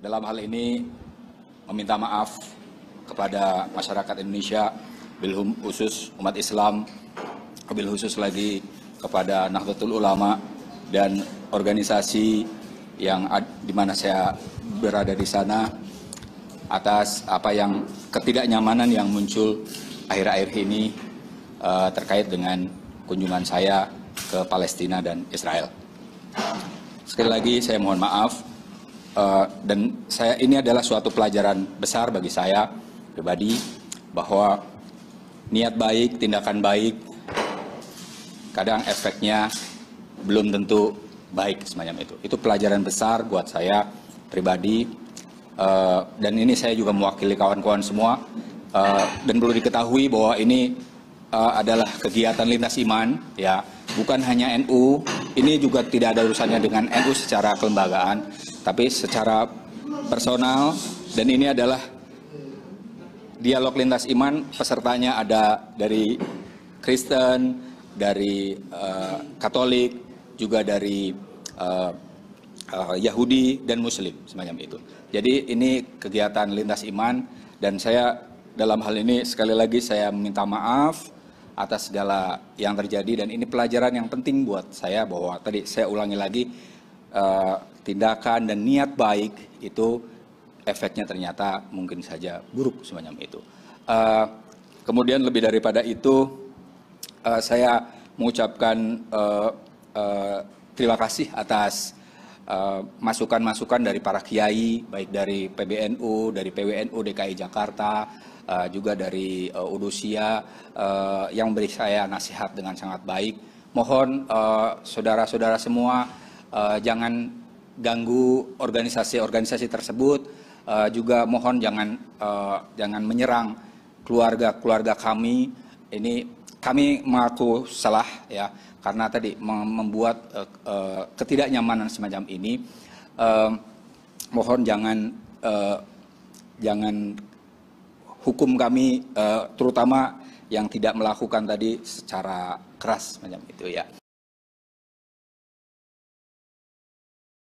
dalam hal ini meminta maaf kepada masyarakat Indonesia, bilhum khusus umat Islam, bil khusus lagi kepada Nahdlatul Ulama dan organisasi yang di mana saya berada di sana atas apa yang ketidaknyamanan yang muncul akhir-akhir ini uh, terkait dengan kunjungan saya ke Palestina dan Israel. Sekali lagi saya mohon maaf Eh, dan saya ini adalah suatu pelajaran besar bagi saya pribadi bahwa niat baik, tindakan baik kadang efeknya belum tentu baik semacam itu. Itu pelajaran besar buat saya pribadi uh, dan ini saya juga mewakili kawan-kawan semua uh, dan perlu diketahui bahwa ini uh, adalah kegiatan lintas iman ya bukan hanya NU ini juga tidak ada urusannya dengan NU secara kelembagaan, tapi secara personal dan ini adalah dialog lintas iman pesertanya ada dari Kristen, dari uh, Katolik, juga dari uh, uh, Yahudi dan Muslim semacam itu. Jadi ini kegiatan lintas iman dan saya dalam hal ini sekali lagi saya minta maaf atas segala yang terjadi dan ini pelajaran yang penting buat saya bahwa tadi saya ulangi lagi uh, tindakan dan niat baik itu efeknya ternyata mungkin saja buruk semacam itu. Uh, kemudian lebih daripada itu uh, saya mengucapkan uh, uh, terima kasih atas Eh, masukan-masukan uh, dari para kiai, baik dari PBNU, dari PWNU DKI Jakarta, uh, juga dari uh, Udusia uh, yang memberi saya nasihat dengan sangat baik. Mohon saudara-saudara uh, semua uh, jangan ganggu organisasi-organisasi tersebut. Uh, juga mohon jangan uh, jangan menyerang keluarga-keluarga kami. Ini kami mengaku salah ya karena tadi membuat uh, uh, ketidaknyamanan semacam ini uh, mohon jangan uh, jangan hukum kami uh, terutama yang tidak melakukan tadi secara keras semacam itu ya